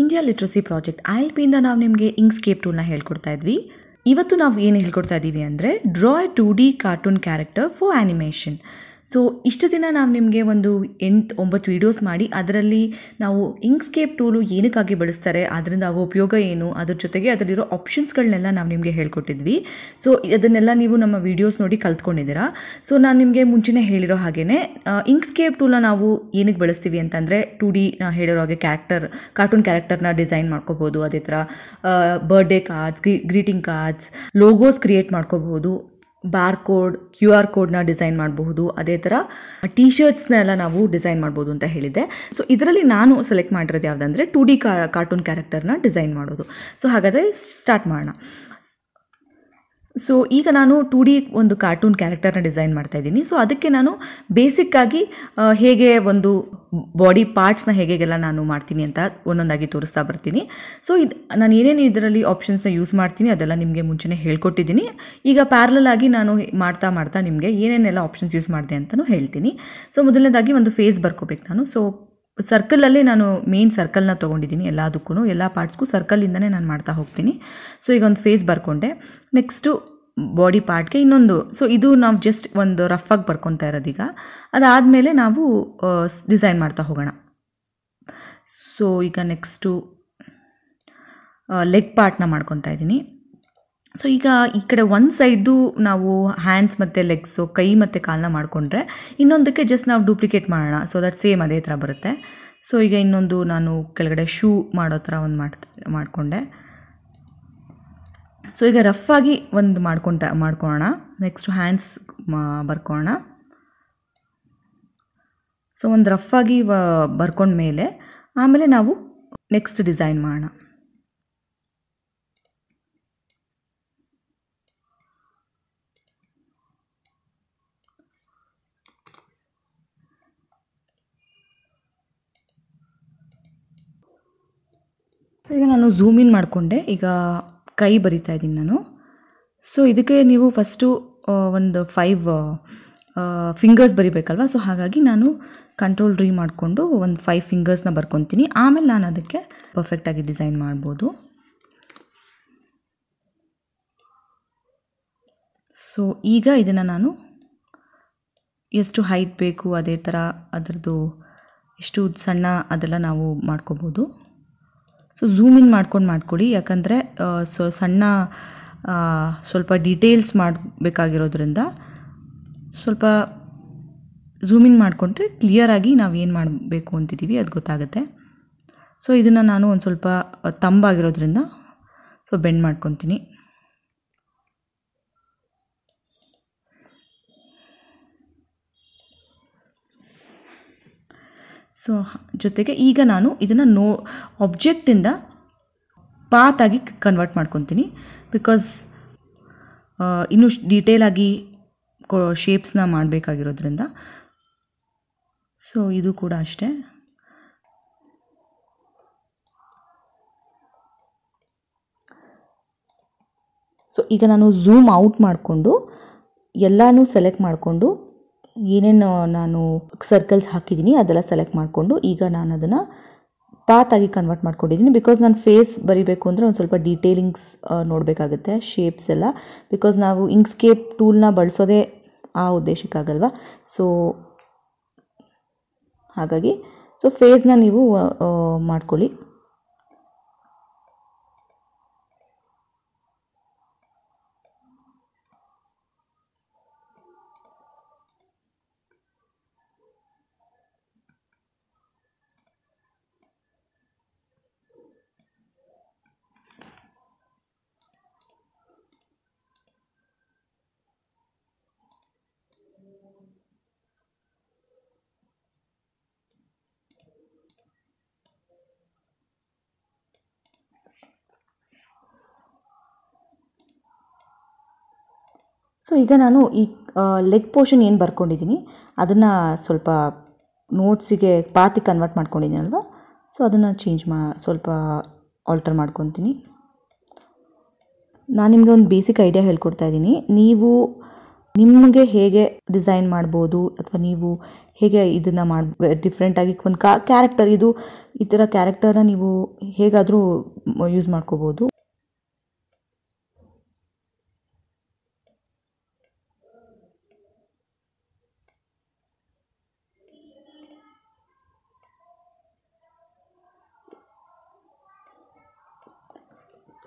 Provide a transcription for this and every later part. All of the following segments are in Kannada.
India literacy project I L ಪಿಯಿಂದ ನಾವು ನಿಮಗೆ ಇಂಗ್ಸ್ಕೇಪ್ ಟೂಲ್ನ ಹೇಳ್ಕೊಡ್ತಾ ಇದ್ವಿ ಇವತ್ತು ನಾವು ಏನು ಹೇಳ್ಕೊಡ್ತಾ ಇದ್ದೀವಿ ಅಂದರೆ draw two D cartoon character for animation so ಇಷ್ಟು ದಿನ ನಾವು ನಿಮಗೆ ಒಂದು ಎಂಟು ಒಂಬತ್ತು ವೀಡಿಯೋಸ್ ಮಾಡಿ ಅದರಲ್ಲಿ ನಾವು ಇಂಕ್ಸ್ಕೇಪ್ ಟೂಲು ಏನಕ್ಕಾಗಿ ಬಳಸ್ತಾರೆ ಅದರಿಂದ ಆಗೋ ಉಪಯೋಗ ಏನು ಅದ್ರ ಜೊತೆಗೆ ಅದರಲ್ಲಿರೋ ಆಪ್ಷನ್ಸ್ಗಳನ್ನೆಲ್ಲ ನಾವು ನಿಮಗೆ ಹೇಳ್ಕೊಟ್ಟಿದ್ವಿ ಸೊ ಅದನ್ನೆಲ್ಲ ನೀವು ನಮ್ಮ ವೀಡಿಯೋಸ್ ನೋಡಿ ಕಲ್ತ್ಕೊಂಡಿದ್ದೀರಾ ಸೊ ನಾನು ನಿಮಗೆ ಮುಂಚೆನೇ ಹೇಳಿರೋ ಹಾಗೇ ಇಂಕ್ಸ್ಕೇಪ್ ಟೂಲನ್ನ ನಾವು ಏನಕ್ಕೆ ಬಳಸ್ತೀವಿ ಅಂತಂದರೆ ಟು ಡಿ ನಾ ಹೇಳಿರೋ ಹಾಗೆ ಕ್ಯಾರೆಕ್ಟರ್ ಕಾರ್ಟೂನ್ ಕ್ಯಾರೆಕ್ಟರ್ನ ಡಿಸೈನ್ ಮಾಡ್ಕೋಬೋದು ಅದೇ ಥರ birthday cards greeting cards logos create ಮಾಡ್ಕೋಬಹುದು ಬಾರ್ ಕೋಡ್ ಕ್ಯೂ ಆರ್ ಕೋಡ್ನ ಡಿಸೈನ್ ಮಾಡಬಹುದು ಅದೇ ಥರ ಟಿ ಶರ್ಟ್ಸ್ನೆಲ್ಲ ನಾವು ಡಿಸೈನ್ ಮಾಡ್ಬೋದು ಅಂತ ಹೇಳಿದ್ದೆ ಸೊ ಇದರಲ್ಲಿ ನಾನು ಸೆಲೆಕ್ಟ್ ಮಾಡಿರೋದು ಯಾವುದಂದರೆ ಟು ಡಿ ಕಾರ್ಟೂನ್ ಕ್ಯಾರೆಕ್ಟರ್ನ ಡಿಸೈನ್ ಮಾಡೋದು ಸೊ ಹಾಗಾದರೆ ಸ್ಟಾರ್ಟ್ ಮಾಡೋಣ ಸೊ ಈಗ ನಾನು ಟು ಡಿ ಒಂದು ಕಾರ್ಟೂನ್ ಕ್ಯಾರೆಕ್ಟರ್ನ ಡಿಸೈನ್ ಮಾಡ್ತಾ ಇದ್ದೀನಿ ಸೊ ಅದಕ್ಕೆ ನಾನು ಬೇಸಿಕ್ಕಾಗಿ ಹೇಗೆ ಒಂದು ಬಾಡಿ ಪಾರ್ಟ್ಸ್ನ ಹೇಗೆಲ್ಲ ನಾನು ಮಾಡ್ತೀನಿ ಅಂತ ಒಂದೊಂದಾಗಿ ತೋರಿಸ್ತಾ ಬರ್ತೀನಿ ಸೊ ಇದು ನಾನು ಏನೇನು ಇದರಲ್ಲಿ ಆಪ್ಷನ್ಸ್ನ ಯೂಸ್ ಮಾಡ್ತೀನಿ ಅದೆಲ್ಲ ನಿಮಗೆ ಮುಂಚೆನೇ ಹೇಳ್ಕೊಟ್ಟಿದ್ದೀನಿ ಈಗ ಪ್ಯಾರಲಲ್ ಆಗಿ ನಾನು ಮಾಡ್ತಾ ಮಾಡ್ತಾ ನಿಮಗೆ ಏನೇನೆಲ್ಲ ಆಪ್ಷನ್ಸ್ ಯೂಸ್ ಮಾಡಿದೆ ಅಂತಲೂ ಹೇಳ್ತೀನಿ ಸೊ ಮೊದಲನೇದಾಗಿ ಒಂದು ಫೇಸ್ ಬರ್ಕೋಬೇಕು ನಾನು ಸೊ ಸರ್ಕಲಲ್ಲೇ ನಾನು ಮೇನ್ ಸರ್ಕಲ್ನ ತೊಗೊಂಡಿದ್ದೀನಿ ಎಲ್ಲದಕ್ಕೂ ಎಲ್ಲ ಪಾರ್ಟ್ಸ್ಗೂ ಸರ್ಕಲಿಂದನೇ ನಾನು ಮಾಡ್ತಾ ಹೋಗ್ತೀನಿ ಸೊ ಈಗ ಒಂದು ಫೇಸ್ ಬರ್ಕೊಂಡೆ ನೆಕ್ಸ್ಟು ಬಾಡಿ ಪಾರ್ಟ್ಗೆ ಇನ್ನೊಂದು ಸೊ ಇದು ನಾವು ಜಸ್ಟ್ ಒಂದು ರಫ್ ಆಗಿ ಬರ್ಕೊತಾ ಇರೋದೀಗ ಅದಾದಮೇಲೆ ನಾವು ಡಿಸೈನ್ ಮಾಡ್ತಾ ಹೋಗೋಣ ಸೊ ಈಗ ನೆಕ್ಸ್ಟು ಲೆಗ್ ಪಾರ್ಟ್ನ ಮಾಡ್ಕೊತಾ ಇದ್ದೀನಿ ಸೊ ಈಗ ಈ ಕಡೆ ಒಂದು ಸೈಡ್ದು ನಾವು ಹ್ಯಾಂಡ್ಸ್ ಮತ್ತು ಲೆಗ್ಸು ಕೈ ಮತ್ತು ಕಾಲನ್ನ ಮಾಡಿಕೊಂಡ್ರೆ ಇನ್ನೊಂದಕ್ಕೆ ಜಸ್ಟ್ ನಾವು ಡೂಪ್ಲಿಕೇಟ್ ಮಾಡೋಣ ಸೊ ದಟ್ ಸೇಮ್ ಅದೇ ಥರ ಬರುತ್ತೆ ಸೊ ಈಗ ಇನ್ನೊಂದು ನಾನು ಕೆಳಗಡೆ ಶೂ ಮಾಡೋ ಥರ ಒಂದು ಮಾಡ್ತಾ ಮಾಡಿಕೊಂಡೆ ಸೊ ಈಗ ಆಗಿ ಒಂದು ಮಾಡ್ಕೊತ ಮಾಡ್ಕೊಳ್ಳೋಣ ನೆಕ್ಸ್ಟು ಹ್ಯಾಂಡ್ಸ್ ಬರ್ಕೊಳ್ಳೋಣ ಸೊ ಒಂದು ಆಗಿ ಬರ್ಕೊಂಡ ಮೇಲೆ ಆಮೇಲೆ ನಾವು ನೆಕ್ಸ್ಟ್ ಡಿಸೈನ್ ಮಾಡೋಣ ಝೂಮ್ ಇನ್ ಮಾಡಿಕೊಂಡೆ ಈಗ ಕೈ ಬರಿತಾ ಇದ್ದೀನಿ ನಾನು ಸೊ ಇದಕ್ಕೆ ನೀವು ಫಸ್ಟು ಒಂದು ಫೈವ್ ಫಿಂಗರ್ಸ್ ಬರಿಬೇಕಲ್ವ ಸೊ ಹಾಗಾಗಿ ನಾನು ಕಂಟ್ರೋಲ್ ರೀ ಮಾಡಿಕೊಂಡು ಒಂದು ಫೈವ್ ಫಿಂಗರ್ಸ್ನ ಬರ್ಕೊತೀನಿ ಆಮೇಲೆ ನಾನು ಅದಕ್ಕೆ ಪರ್ಫೆಕ್ಟಾಗಿ ಡಿಸೈನ್ ಮಾಡ್ಬೋದು ಸೊ ಈಗ ಇದನ್ನು ನಾನು ಎಷ್ಟು ಹೈಟ್ ಬೇಕು ಅದೇ ಥರ ಅದರದ್ದು ಎಷ್ಟು ಸಣ್ಣ ಅದೆಲ್ಲ ನಾವು ಮಾಡ್ಕೋಬೋದು ಸೊ ಝೂಮ್ ಇನ್ ಮಾಡ್ಕೊಂಡು ಮಾಡ್ಕೊಳ್ಳಿ ಯಾಕಂದರೆ ಸೊ ಸಣ್ಣ ಸ್ವಲ್ಪ ಡೀಟೇಲ್ಸ್ ಮಾಡಬೇಕಾಗಿರೋದ್ರಿಂದ ಸ್ವಲ್ಪ ಝೂಮ್ ಇನ್ ಮಾಡಿಕೊಂಡ್ರೆ ಕ್ಲಿಯರಾಗಿ ನಾವು ಏನು ಮಾಡಬೇಕು ಅಂತಿದ್ದೀವಿ ಅದು ಗೊತ್ತಾಗುತ್ತೆ ಸೊ ಇದನ್ನು ನಾನು ಒಂದು ಸ್ವಲ್ಪ ತಂಬಾಗಿರೋದ್ರಿಂದ ಸೊ ಬೆಂಡ್ ಮಾಡ್ಕೊತೀನಿ ಸೊ ಜೊತೆಗೆ ಈಗ ನಾನು ಇದನ್ನು ನೋ ಆಬ್ಜೆಕ್ಟಿಂದ ಪಾತಾಗಿ ಕನ್ವರ್ಟ್ ಮಾಡ್ಕೊತೀನಿ ಬಿಕಾಸ್ ಇನ್ನೂ ಡೀಟೇಲಾಗಿ ಶೇಪ್ಸ್ನ ಮಾಡಬೇಕಾಗಿರೋದ್ರಿಂದ ಸೊ ಇದು ಕೂಡ ಅಷ್ಟೇ ಸೊ ಈಗ ನಾನು ಝೂಮ್ ಔಟ್ ಮಾಡಿಕೊಂಡು ಎಲ್ಲನೂ ಸೆಲೆಕ್ಟ್ ಮಾಡಿಕೊಂಡು ಏನೇನು ನಾನು ಸರ್ಕಲ್ಸ್ ಹಾಕಿದ್ದೀನಿ ಅದೆಲ್ಲ ಸೆಲೆಕ್ಟ್ ಮಾಡಿಕೊಂಡು ಈಗ ನಾನು ಅದನ್ನು ಪಾತಾಗಿ ಕನ್ವರ್ಟ್ ಮಾಡ್ಕೊಂಡಿದ್ದೀನಿ ಬಿಕಾಸ್ ನಾನು ಫೇಸ್ ಬರಿಬೇಕು ಅಂದರೆ ಒಂದು ಸ್ವಲ್ಪ ಡೀಟೇಲಿಂಗ್ಸ್ ನೋಡಬೇಕಾಗುತ್ತೆ ಶೇಪ್ಸ್ ಎಲ್ಲ ಬಿಕಾಸ್ ನಾವು ಇಂಕ್ಸ್ಕೇಪ್ ಟೂಲ್ನ ಬಳಸೋದೇ ಆ ಉದ್ದೇಶಕ್ಕಾಗಲ್ವ ಸೊ ಹಾಗಾಗಿ ಸೊ ಫೇಸ್ನ ನೀವು ಮಾಡ್ಕೊಳ್ಳಿ ಸೊ ಈಗ ನಾನು ಈ ಲೆಗ್ ಪೋರ್ಷನ್ ಏನು ಬರ್ಕೊಂಡಿದ್ದೀನಿ ಅದನ್ನು ಸ್ವಲ್ಪ ನೋಟ್ಸಿಗೆ ಪಾತಿ ಕನ್ವರ್ಟ್ ಅಲ್ವಾ ಸೊ ಅದನ್ನು ಚೇಂಜ್ ಮಾ ಸ್ವಲ್ಪ ಆಲ್ಟರ್ ಮಾಡ್ಕೊತೀನಿ ನಾನು ನಿಮಗೆ ಒಂದು ಬೇಸಿಕ್ ಐಡಿಯಾ ಹೇಳ್ಕೊಡ್ತಾ ಇದ್ದೀನಿ ನೀವು ನಿಮಗೆ ಹೇಗೆ ಡಿಸೈನ್ ಮಾಡ್ಬೋದು ಅಥವಾ ನೀವು ಹೇಗೆ ಇದನ್ನು ಮಾಡಿ ಡಿಫ್ರೆಂಟಾಗಿ ಒಂದು ಕಾ ಕ್ಯಾರೆಕ್ಟರ್ ಇದು ಈ ಥರ ಕ್ಯಾರೆಕ್ಟರ್ನ ನೀವು ಹೇಗಾದರೂ ಯೂಸ್ ಮಾಡ್ಕೋಬೋದು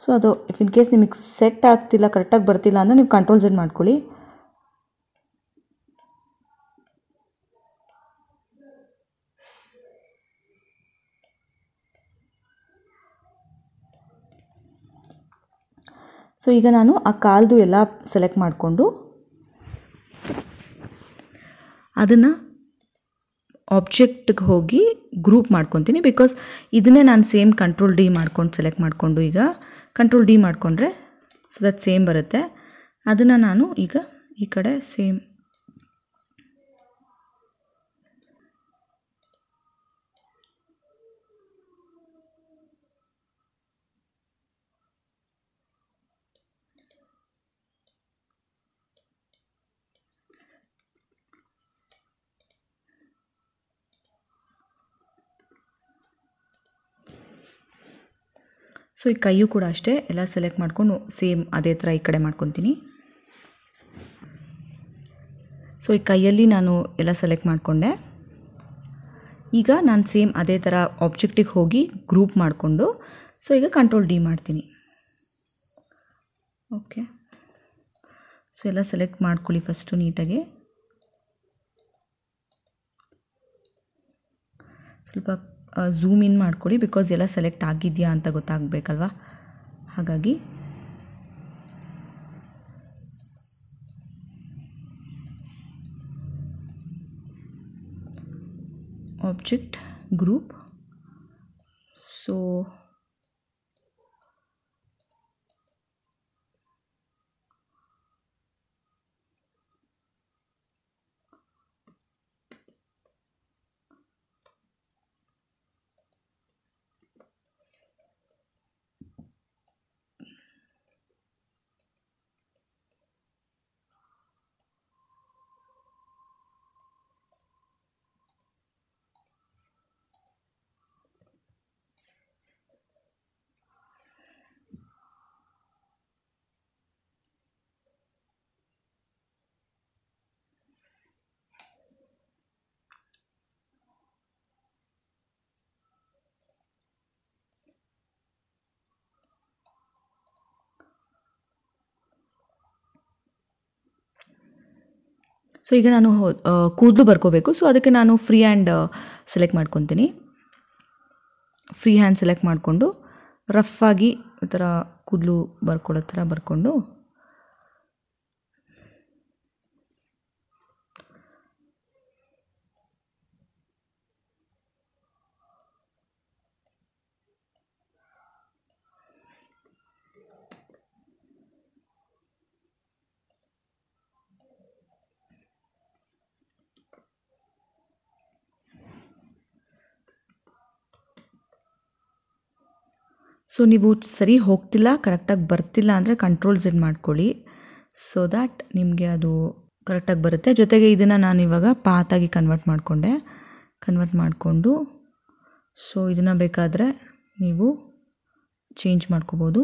ಸೊ ಅದು ಇಫ್ ಇನ್ ಕೇಸ್ ನಿಮಗೆ ಸೆಟ್ ಆಗ್ತಿಲ್ಲ ಕರೆಕ್ಟಾಗಿ ಬರ್ತಿಲ್ಲ ಅಂದರೆ ನೀವು ಕಂಟ್ರೋಲ್ ಜೆಡ್ ಮಾಡ್ಕೊಳ್ಳಿ ಸೊ ಈಗ ನಾನು ಆ ಕಾಲ್ದು ಎಲ್ಲ ಸೆಲೆಕ್ಟ್ ಮಾಡಿಕೊಂಡು ಅದನ್ನು ಆಬ್ಜೆಕ್ಟ್ಗೆ ಹೋಗಿ ಗ್ರೂಪ್ ಮಾಡ್ಕೊತೀನಿ ಬಿಕಾಸ್ ಇದನ್ನೇ ನಾನು ಸೇಮ್ ಕಂಟ್ರೋಲ್ ಡಿ ಮಾಡ್ಕೊಂಡು ಸೆಲೆಕ್ಟ್ ಮಾಡಿಕೊಂಡು ಈಗ ಕಂಟ್ರೋಲ್ ಡಿ ಮಾಡಿಕೊಂಡ್ರೆ ಸೊ ದಟ್ ಸೇಮ್ ಬರುತ್ತೆ ಅದನ್ನು ನಾನು ಈಗ ಈ ಕಡೆ ಸೇಮ್ ಸೊ ಈ ಕೈಯೂ ಕೂಡ ಅಷ್ಟೇ ಎಲ್ಲ ಸೆಲೆಕ್ಟ್ ಮಾಡ್ಕೊಂಡು ಸೇಮ್ ಅದೇ ಥರ ಈ ಕಡೆ ಮಾಡ್ಕೊತೀನಿ ಸೊ ಈ ಕೈಯಲ್ಲಿ ನಾನು ಎಲ್ಲ ಸೆಲೆಕ್ಟ್ ಮಾಡಿಕೊಂಡೆ ಈಗ ನಾನು ಸೇಮ್ ಅದೇ ಥರ ಆಬ್ಜೆಕ್ಟಿಗೆ ಹೋಗಿ ಗ್ರೂಪ್ ಮಾಡಿಕೊಂಡು ಸೊ ಈಗ ಕಂಟ್ರೋಲ್ ಡಿ ಮಾಡ್ತೀನಿ ಓಕೆ ಸೊ ಎಲ್ಲ ಸೆಲೆಕ್ಟ್ ಮಾಡ್ಕೊಳ್ಳಿ ಫಸ್ಟು ನೀಟಾಗಿ ಸ್ವಲ್ಪ ಝೂಮ್ ಇನ್ ಮಾಡ್ಕೊಳ್ಳಿ ಬಿಕಾಸ್ ಎಲ್ಲ ಸೆಲೆಕ್ಟ್ ಆಗಿದೆಯಾ ಅಂತ ಗೊತ್ತಾಗಬೇಕಲ್ವ ಹಾಗಾಗಿ ಆಬ್ಜೆಕ್ಟ್ ಗ್ರೂಪ್ ಸೊ ಸೊ ಈಗ ನಾನು ಕೂದಲು ಬರ್ಕೋಬೇಕು ಸೊ ಅದಕ್ಕೆ ನಾನು ಫ್ರೀ ಹ್ಯಾಂಡ್ ಸೆಲೆಕ್ಟ್ ಮಾಡ್ಕೊತೀನಿ ಫ್ರೀ ಹ್ಯಾಂಡ್ ಸೆಲೆಕ್ಟ್ ಮಾಡಿಕೊಂಡು ರಫ್ ಆಗಿ ಈ ಥರ ಕೂದಲು ಬರ್ಕೊಳ್ಳೋ ಥರ ಬರ್ಕೊಂಡು ಸೊ ನೀವು ಸರಿ ಹೋಗ್ತಿಲ್ಲ ಕರೆಕ್ಟಾಗಿ ಬರ್ತಿಲ್ಲ ಅಂದರೆ ಕಂಟ್ರೋಲ್ ಝೆಡ್ ಮಾಡ್ಕೊಳ್ಳಿ ಸೊ ದ್ಯಾಟ್ ನಿಮಗೆ ಅದು ಕರೆಕ್ಟಾಗಿ ಬರುತ್ತೆ ಜೊತೆಗೆ ಇದನ್ನು ನಾನು ಇವಾಗ ಪಾತಾಗಿ ಕನ್ವರ್ಟ್ ಮಾಡಿಕೊಂಡೆ ಕನ್ವರ್ಟ್ ಮಾಡಿಕೊಂಡು ಸೊ ಇದನ್ನು ಬೇಕಾದರೆ ನೀವು ಚೇಂಜ್ ಮಾಡ್ಕೋಬೋದು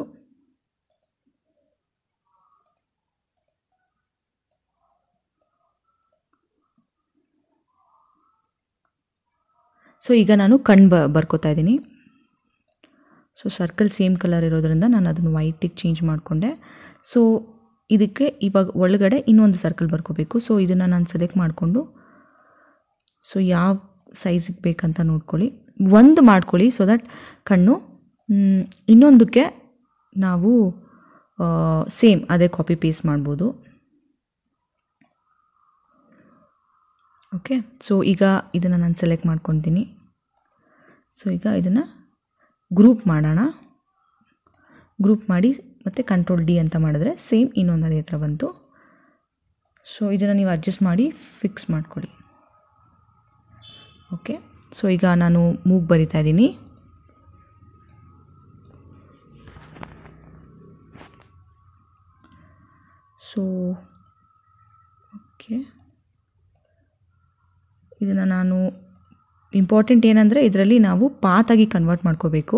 ಸೊ ಈಗ ನಾನು ಕಣ್ ಬ ಬರ್ಕೋತಾ ಇದ್ದೀನಿ ಸೊ ಸರ್ಕಲ್ ಸೇಮ್ ಕಲರ್ ಇರೋದ್ರಿಂದ ನಾನು ಅದನ್ನು ವೈಟಿಗೆ ಚೇಂಜ್ ಮಾಡಿಕೊಂಡೆ ಸೊ ಇದಕ್ಕೆ ಇವಾಗ ಒಳಗಡೆ ಇನ್ನೊಂದು ಸರ್ಕಲ್ ಬರ್ಕೋಬೇಕು ಸೊ ಇದನ್ನು ನಾನು ಸೆಲೆಕ್ಟ್ ಮಾಡಿಕೊಂಡು ಸೊ ಯಾವ ಸೈಜಿಗೆ ಬೇಕಂತ ನೋಡ್ಕೊಳ್ಳಿ ಒಂದು ಮಾಡ್ಕೊಳ್ಳಿ ಸೊ ದಟ್ ಕಣ್ಣು ಇನ್ನೊಂದಕ್ಕೆ ನಾವು ಸೇಮ್ ಅದೇ ಕಾಪಿ ಪೇಸ್ಟ್ ಮಾಡ್ಬೋದು ಓಕೆ ಸೊ ಈಗ ಇದನ್ನು ನಾನು ಸೆಲೆಕ್ಟ್ ಮಾಡ್ಕೊತೀನಿ ಸೊ ಈಗ ಇದನ್ನು ಗ್ರೂಪ್ ಮಾಡೋಣ ಗ್ರೂಪ್ ಮಾಡಿ ಮತ್ತು ಕಂಟ್ರೋಲ್ ಡಿ ಅಂತ ಮಾಡಿದ್ರೆ ಸೇಮ್ ಇನ್ನೊಂದು ಅದೇ ಥರ ಬಂತು ಸೊ ಇದನ್ನು ನೀವು ಅಡ್ಜಸ್ಟ್ ಮಾಡಿ ಫಿಕ್ಸ್ ಮಾಡಿಕೊಡಿ ಓಕೆ ಸೊ ಈಗ ನಾನು ಮೂಗ್ ಬರಿತಾ ಇದ್ದೀನಿ ಸೊ ಓಕೆ ಇದನ್ನು ನಾನು ಇಂಪಾರ್ಟೆಂಟ್ ಏನಂದರೆ ಇದರಲ್ಲಿ ನಾವು ಪಾತಾಗಿ ಕನ್ವರ್ಟ್ ಮಾಡ್ಕೋಬೇಕು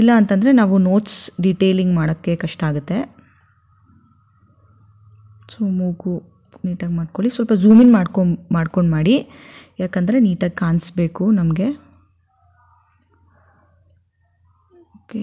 ಇಲ್ಲ ಅಂತಂದರೆ ನಾವು ನೋಟ್ಸ್ ಡಿಟೇಲಿಂಗ್ ಮಾಡೋಕ್ಕೆ ಕಷ್ಟ ಆಗುತ್ತೆ ಸೊ ಮೂಗು ನೀಟಾಗಿ ಮಾಡ್ಕೊಳ್ಳಿ ಸ್ವಲ್ಪ ಝೂಮಿನ್ ಮಾಡ್ಕೊಂಡು ಮಾಡ್ಕೊಂಡು ಮಾಡಿ ಯಾಕಂದರೆ ನೀಟಾಗಿ ಕಾಣಿಸ್ಬೇಕು ನಮಗೆ ಓಕೆ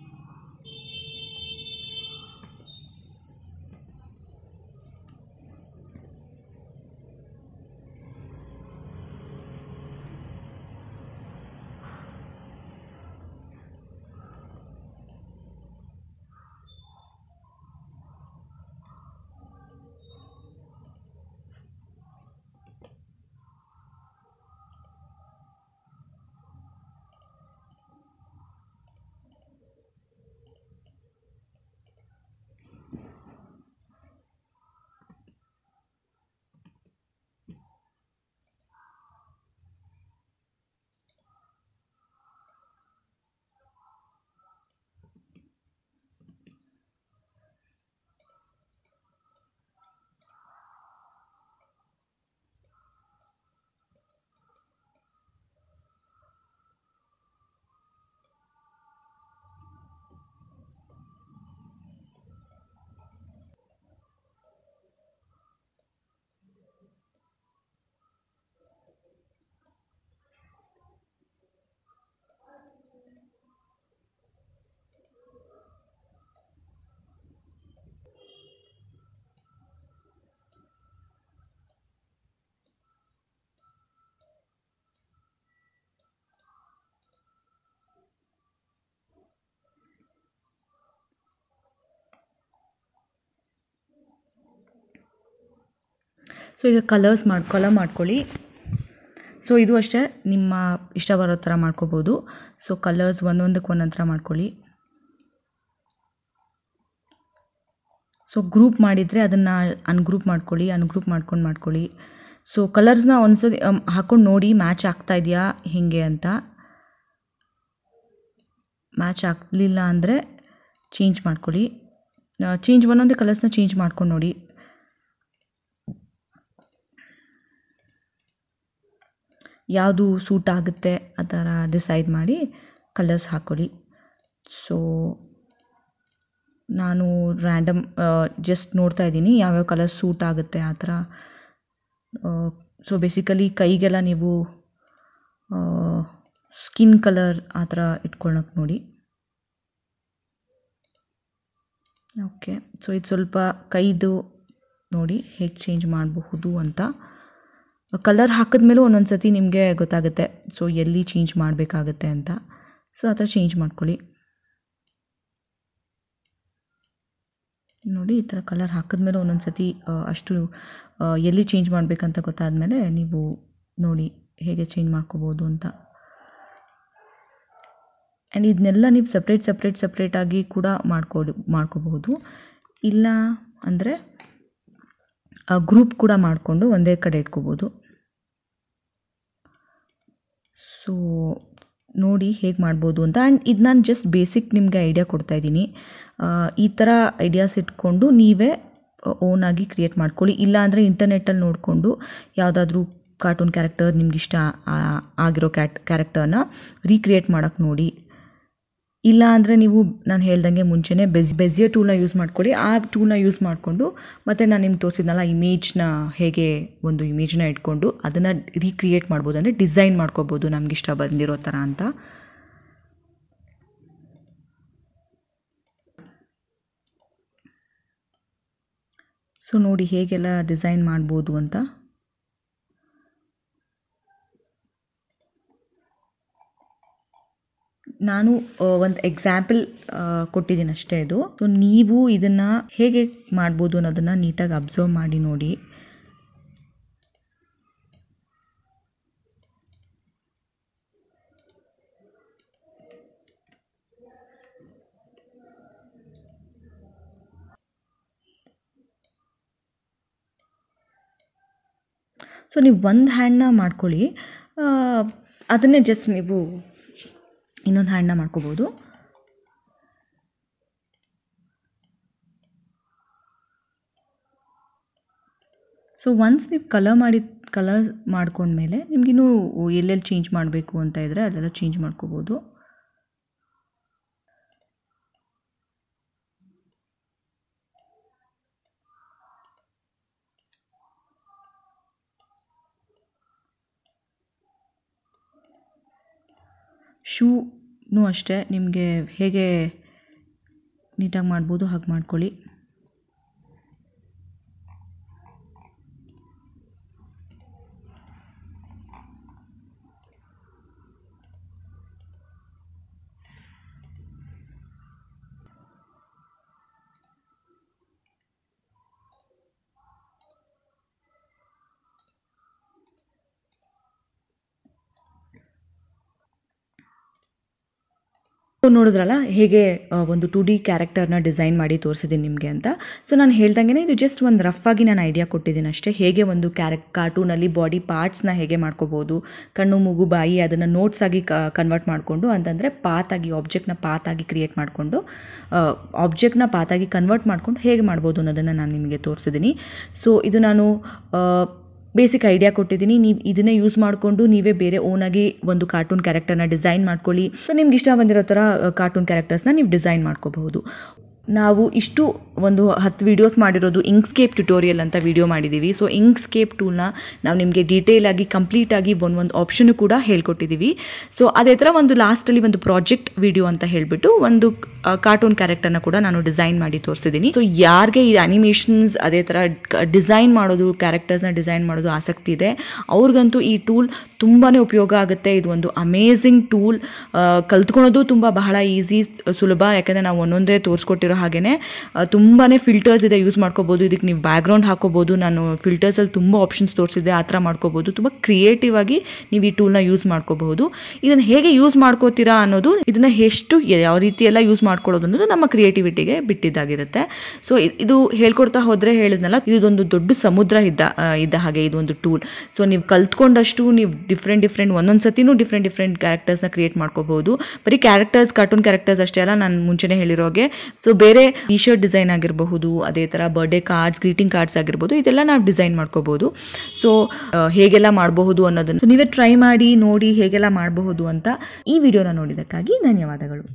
ಸೊ ಈಗ ಕಲರ್ಸ್ ಕಲರ್ ಮಾಡ್ಕೊಳ್ಳಿ ಸೊ ಇದು ಅಷ್ಟೇ ನಿಮ್ಮ ಇಷ್ಟ ಬರೋ ಥರ ಮಾಡ್ಕೋಬೋದು ಸೊ ಕಲರ್ಸ್ ಒಂದೊಂದಕ್ಕೆ ಒಂದೊಂದು ಥರ ಮಾಡ್ಕೊಳ್ಳಿ ಸೊ ಗ್ರೂಪ್ ಮಾಡಿದರೆ ಅದನ್ನು ಅನ್ಗ್ರೂಪ್ ಮಾಡ್ಕೊಳ್ಳಿ ಅನ್ಗ್ರೂಪ್ ಮಾಡ್ಕೊಂಡು ಮಾಡ್ಕೊಳ್ಳಿ ಸೊ ಕಲರ್ಸ್ನ ಒಂದ್ಸತಿ ಹಾಕೊಂಡು ನೋಡಿ ಮ್ಯಾಚ್ ಆಗ್ತಾ ಇದೆಯಾ ಹೇಗೆ ಅಂತ ಮ್ಯಾಚ್ ಆಗಲಿಲ್ಲ ಅಂದರೆ ಚೇಂಜ್ ಮಾಡ್ಕೊಳ್ಳಿ ಚೇಂಜ್ ಒಂದೊಂದೇ ಕಲರ್ಸ್ನ ಚೇಂಜ್ ಮಾಡ್ಕೊಂಡು ನೋಡಿ ಯಾವುದು ಸೂಟ್ ಆಗುತ್ತೆ ಆ ಥರ ಡಿಸೈಡ್ ಮಾಡಿ ಕಲರ್ಸ್ ಹಾಕೊಳ್ಳಿ ಸೊ ನಾನು ರ್ಯಾಂಡಮ್ ಜಸ್ಟ್ ನೋಡ್ತಾ ಇದ್ದೀನಿ ಯಾವ್ಯಾವ ಕಲರ್ಸ್ ಸೂಟ್ ಆಗುತ್ತೆ ಆ ಥರ ಸೊ ಬೇಸಿಕಲಿ ಕೈಗೆಲ್ಲ ನೀವು ಸ್ಕಿನ್ ಕಲರ್ ಆ ಥರ ಇಟ್ಕೊಳ್ಳೋಕೆ ನೋಡಿ ಓಕೆ ಸೊ ಇದು ಸ್ವಲ್ಪ ಕೈದು ನೋಡಿ ಹೇಗೆ ಚೇಂಜ್ ಮಾಡಬಹುದು ಅಂತ ಕಲರ್ ಹಾಕಿದ್ಮೇಲೂ ಒಂದೊಂದು ಸತಿ ನಿಮಗೆ ಗೊತ್ತಾಗುತ್ತೆ ಸೊ ಎಲ್ಲಿ ಚೇಂಜ್ ಮಾಡಬೇಕಾಗತ್ತೆ ಅಂತ ಸೊ ಆ ಥರ ಚೇಂಜ್ ಮಾಡ್ಕೊಳ್ಳಿ ನೋಡಿ ಈ ಥರ ಕಲರ್ ಮೇಲೆ ಒಂದೊಂದು ಸತಿ ಅಷ್ಟು ಎಲ್ಲಿ ಚೇಂಜ್ ಮಾಡಬೇಕಂತ ಮೇಲೆ ನೀವು ನೋಡಿ ಹೇಗೆ ಚೇಂಜ್ ಮಾಡ್ಕೋಬೋದು ಅಂತ ಆ್ಯಂಡ್ ಇದನ್ನೆಲ್ಲ ನೀವು ಸಪ್ರೇಟ್ ಸಪ್ರೇಟ್ ಸಪ್ರೇಟಾಗಿ ಕೂಡ ಮಾಡ್ಕೋ ಮಾಡ್ಕೋಬಹುದು ಇಲ್ಲ ಅಂದರೆ ಗ್ರೂಪ್ ಕೂಡ ಮಾಡಿಕೊಂಡು ಒಂದೇ ಕಡೆ ಇಟ್ಕೋಬೋದು ಸೊ ನೋಡಿ ಹೇಗೆ ಮಾಡ್ಬೋದು ಅಂತ ಆ್ಯಂಡ್ ಇದು ನಾನು ಜಸ್ಟ್ ಬೇಸಿಕ್ ನಿಮಗೆ ಐಡಿಯಾ ಕೊಡ್ತಾ ಇದ್ದೀನಿ ಈ ಥರ ಐಡಿಯಾಸ್ ಇಟ್ಕೊಂಡು ನೀವೇ ಓನಾಗಿ ಕ್ರಿಯೇಟ್ ಮಾಡ್ಕೊಳ್ಳಿ ಇಲ್ಲಾಂದರೆ ಇಂಟರ್ನೆಟ್ಟಲ್ಲಿ ನೋಡಿಕೊಂಡು ಯಾವುದಾದ್ರೂ ಕಾರ್ಟೂನ್ ಕ್ಯಾರೆಕ್ಟರ್ ನಿಮ್ಗೆ ಇಷ್ಟ ಆಗಿರೋ ಕ್ಯಾಟ್ ಕ್ಯಾರೆಕ್ಟರ್ನ ರೀಕ್ರಿಯೇಟ್ ಮಾಡೋಕ್ಕೆ ನೋಡಿ ಇಲ್ಲ ಅಂದರೆ ನೀವು ನಾನು ಹೇಳ್ದಂಗೆ ಮುಂಚೆನೇ ಬೆಜ್ ಬೆಜಿಯರ್ ಟೂಲ್ನ ಯೂಸ್ ಮಾಡ್ಕೊಳ್ಳಿ ಆ ಟೂಲ್ನ ಯೂಸ್ ಮಾಡಿಕೊಂಡು ಮತ್ತು ನಾನು ನಿಮ್ಗೆ ತೋರಿಸಿದ್ನಲ್ಲ ಇಮೇಜ್ನ ಹೇಗೆ ಒಂದು ಇಮೇಜ್ನ ಇಟ್ಕೊಂಡು ಅದನ್ನು ರೀಕ್ರಿಯೇಟ್ ಮಾಡ್ಬೋದು ಅಂದರೆ ಡಿಸೈನ್ ಮಾಡ್ಕೋಬೋದು ಇಷ್ಟ ಬಂದಿರೋ ಥರ ಅಂತ ಸೊ ನೋಡಿ ಹೇಗೆಲ್ಲ ಡಿಸೈನ್ ಮಾಡ್ಬೋದು ಅಂತ ನಾನು ಒಂದು ಎಕ್ಸಾಂಪಲ್ ಕೊಟ್ಟಿದ್ದೀನಿ ಅಷ್ಟೇ ಇದು ಸೊ ನೀವು ಇದನ್ನು ಹೇಗೆ ಮಾಡ್ಬೋದು ಅನ್ನೋದನ್ನು ನೀಟಾಗಿ ಅಬ್ಸರ್ವ್ ಮಾಡಿ ನೋಡಿ ಸೊ ನೀವು ಒಂದು ಹ್ಯಾಂಡ್ನ ಮಾಡ್ಕೊಳ್ಳಿ ಅದನ್ನೇ ಜಸ್ಟ್ ನೀವು ಇನ್ನೊಂದು ಹ್ಯಾಂಡನ್ನ ಮಾಡ್ಕೋಬೋದು ಸೊ ಒನ್ಸ್ ನೀವು ಕಲರ್ ಮಾಡಿದ ಕಲರ್ ಮಾಡ್ಕೊಂಡ್ಮೇಲೆ ನಿಮಗಿನ್ನೂ ಎಲ್ಲೆಲ್ಲಿ ಚೇಂಜ್ ಮಾಡಬೇಕು ಅಂತ ಇದ್ದರೆ ಅದೆಲ್ಲ ಚೇಂಜ್ ಮಾಡ್ಕೋಬೋದು ಅಷ್ಟೇ ನಿಮಗೆ ಹೇಗೆ ನೀಟಾಗಿ ಮಾಡ್ಬೋದು ಹಾಗೆ ಮಾಡ್ಕೊಳ್ಳಿ ನೋಡಿದ್ರಲ್ಲ ಹೇಗೆ ಒಂದು ಟು ಡಿ ಕ್ಯಾರೆಕ್ಟರ್ನ ಡಿಸೈನ್ ಮಾಡಿ ತೋರಿಸಿದ್ದೀನಿ ನಿಮಗೆ ಅಂತ ಸೊ ನಾನು ಹೇಳ್ದಂಗೆ ಇದು ಜಸ್ಟ್ ಒಂದು ರಫ್ ಆಗಿ ನಾನು ಐಡಿಯಾ ಕೊಟ್ಟಿದ್ದೀನಿ ಅಷ್ಟೇ ಹೇಗೆ ಒಂದು ಕ್ಯಾರೆಕ್ ಕಾರ್ಟೂನಲ್ಲಿ ಬಾಡಿ ಪಾರ್ಟ್ಸ್ನ ಹೇಗೆ ಮಾಡ್ಕೋಬೋದು ಕಣ್ಣು ಮೂಗು ಬಾಯಿ ಅದನ್ನು ನೋಟ್ಸ್ ಆಗಿ ಕನ್ವರ್ಟ್ ಮಾಡಿಕೊಂಡು ಅಂತಂದರೆ ಪಾತಾಗಿ ಆಬ್ಜೆಕ್ಟ್ನ ಪಾತಾಗಿ ಕ್ರಿಯೇಟ್ ಮಾಡಿಕೊಂಡು ಆಬ್ಜೆಕ್ಟ್ನ ಪಾತಾಗಿ ಕನ್ವರ್ಟ್ ಮಾಡಿಕೊಂಡು ಹೇಗೆ ಮಾಡ್ಬೋದು ಅನ್ನೋದನ್ನು ನಾನು ನಿಮಗೆ ತೋರಿಸಿದ್ದೀನಿ ಸೊ ಇದು ನಾನು ಬೇಸಿಕ್ ಐಡಿಯಾ ಕೊಟ್ಟಿದ್ದೀನಿ ನೀವು ಇದನ್ನೇ ಯೂಸ್ ಮಾಡಿಕೊಂಡು ನೀವೇ ಬೇರೆ ಓನಾಗಿ ಒಂದು ಕಾರ್ಟೂನ್ ಕ್ಯಾರೆಕ್ಟರ್ನ ಡಿಸೈನ್ ಮಾಡ್ಕೊಳ್ಳಿ ಸೊ ನಿಮ್ಗೆ ಇಷ್ಟ ಬಂದಿರೋ ಥರ ಕಾರ್ಟೂನ್ ಕ್ಯಾರೆಕ್ಟರ್ಸ್ನ ನೀವು ಡಿಸೈನ್ ಮಾಡ್ಕೋಬಹುದು ನಾವು ಇಷ್ಟು ಒಂದು ಹತ್ತು ವೀಡಿಯೋಸ್ ಮಾಡಿರೋದು ಇಂಕ್ಸ್ಕೇಪ್ ಟ್ಯುಟೋರಿಯಲ್ ಅಂತ ವೀಡಿಯೋ ಮಾಡಿದ್ದೀವಿ ಸೊ ಇಂಕ್ಸ್ಕೇಪ್ ಟೂಲ್ನ ನಾವು ನಿಮಗೆ ಡೀಟೇಲ್ ಆಗಿ ಕಂಪ್ಲೀಟ್ ಆಗಿ ಒಂದೊಂದು ಆಪ್ಷನ್ ಕೂಡ ಹೇಳ್ಕೊಟ್ಟಿದ್ದೀವಿ ಸೊ ಅದೇ ಥರ ಒಂದು ಲಾಸ್ಟಲ್ಲಿ ಒಂದು ಪ್ರಾಜೆಕ್ಟ್ ವಿಡಿಯೋ ಅಂತ ಹೇಳಿಬಿಟ್ಟು ಒಂದು ಕಾರ್ಟೂನ್ ಕ್ಯಾರೆಕ್ಟರ್ನ ಕೂಡ ನಾನು ಡಿಸೈನ್ ಮಾಡಿ ತೋರಿಸಿದ್ದೀನಿ ಸೊ ಯಾರಿಗೆ ಈ ಅನಿಮೇಷನ್ಸ್ ಅದೇ ಥರ ಡಿಸೈನ್ ಮಾಡೋದು ಕ್ಯಾರೆಕ್ಟರ್ಸ್ನ ಡಿಸೈನ್ ಮಾಡೋದು ಆಸಕ್ತಿ ಇದೆ ಅವ್ರಿಗಂತೂ ಈ ಟೂಲ್ ತುಂಬಾ ಉಪಯೋಗ ಆಗುತ್ತೆ ಇದು ಒಂದು ಅಮೇಝಿಂಗ್ ಟೂಲ್ ಕಲ್ತ್ಕೊಳ್ಳೋದು ತುಂಬ ಬಹಳ ಈಸಿ ಸುಲಭ ಯಾಕಂದರೆ ನಾವು ಒಂದೊಂದೇ ತೋರಿಸ್ಕೊಟ್ಟಿರೋ ಹಾಗೆಯೇ ತುಂಬಾ ಫಿಲ್ಟರ್ಸ್ ಇದೆ ಯೂಸ್ ಮಾಡ್ಕೋಬೋದು ಇದಕ್ಕೆ ನೀವು ಬ್ಯಾಕ್ಗ್ರೌಂಡ್ ಹಾಕೋಬೋದು ನಾನು ಫಿಲ್ಟರ್ಸಲ್ಲಿ ತುಂಬ ಆಪ್ಷನ್ಸ್ ತೋರಿಸಿದೆ ಆ ಥರ ಮಾಡ್ಕೋಬೋದು ತುಂಬ ಕ್ರಿಯೇಟಿವ್ ಆಗಿ ನೀವು ಈ ಟೂಲ್ನ ಯೂಸ್ ಮಾಡ್ಕೋಬಹುದು ಇದನ್ನು ಹೇಗೆ ಯೂಸ್ ಮಾಡ್ಕೋತೀರಾ ಅನ್ನೋದು ಇದನ್ನ ಎಷ್ಟು ಯಾವ ರೀತಿ ಎಲ್ಲ ಯೂಸ್ ಮಾಡ್ಕೊಳ್ಳೋದು ಅನ್ನೋದು ನಮ್ಮ ಕ್ರಿಯೇಟಿವಿಟಿಗೆ ಬಿಟ್ಟಿದ್ದಾಗಿರುತ್ತೆ ಸೊ ಇದು ಹೇಳ್ಕೊಡ್ತಾ ಹೋದರೆ ಹೇಳಿದ್ನಲ್ಲ ಇದೊಂದು ದೊಡ್ಡ ಸಮುದ್ರ ಇದ್ದ ಇದ್ದ ಹಾಗೆ ಇದೊಂದು ಟೂಲ್ ಸೊ ನೀವು ಕಲ್ತ್ಕೊಂಡಷ್ಟು ನೀವು ಡಿಫ್ರೆಂಟ್ ಡಿಫ್ರೆಂಟ್ ಒಂದೊಂದು ಸತಿನೂ ಡಿಫ್ರೆಂಟ್ ಡಿಫ್ರೆಂಟ್ ಕ್ಯಾರೆಕ್ಟರ್ಸ್ನ ಕ್ರಿಯೇಟ್ ಮಾಡ್ಕೋಬಹುದು ಬರೀ ಕ್ಯಾರೆಕ್ಟರ್ಸ್ ಕಾರ್ಟೂನ್ ಕ್ಯಾರೆಕ್ಟರ್ಸ್ ಅಷ್ಟೇ ಅಲ್ಲ ನಾನು ಮುಂಚೆನೇ ಹೇಳಿರೋಗೆ ಸೊ ಬೇರೆ ಬೇರೆ ಟಿ ಶರ್ಟ್ ಡಿಸೈನ್ ಆಗಿರಬಹುದು ಅದೇ ಥರ ಬರ್ಡೇ ಕಾರ್ಡ್ಸ್ ಗ್ರೀಟಿಂಗ್ ಕಾರ್ಡ್ಸ್ ಆಗಿರ್ಬೋದು ಇದೆಲ್ಲ ನಾವು ಡಿಸೈನ್ ಮಾಡ್ಕೋಬಹುದು ಸೊ ಹೇಗೆಲ್ಲ ಮಾಡಬಹುದು ಅನ್ನೋದನ್ನು ನೀವೇ ಟ್ರೈ ಮಾಡಿ ನೋಡಿ ಹೇಗೆಲ್ಲ ಮಾಡಬಹುದು ಅಂತ ಈ ವಿಡಿಯೋನ ನೋಡಿದ್ದಕ್ಕಾಗಿ ಧನ್ಯವಾದಗಳು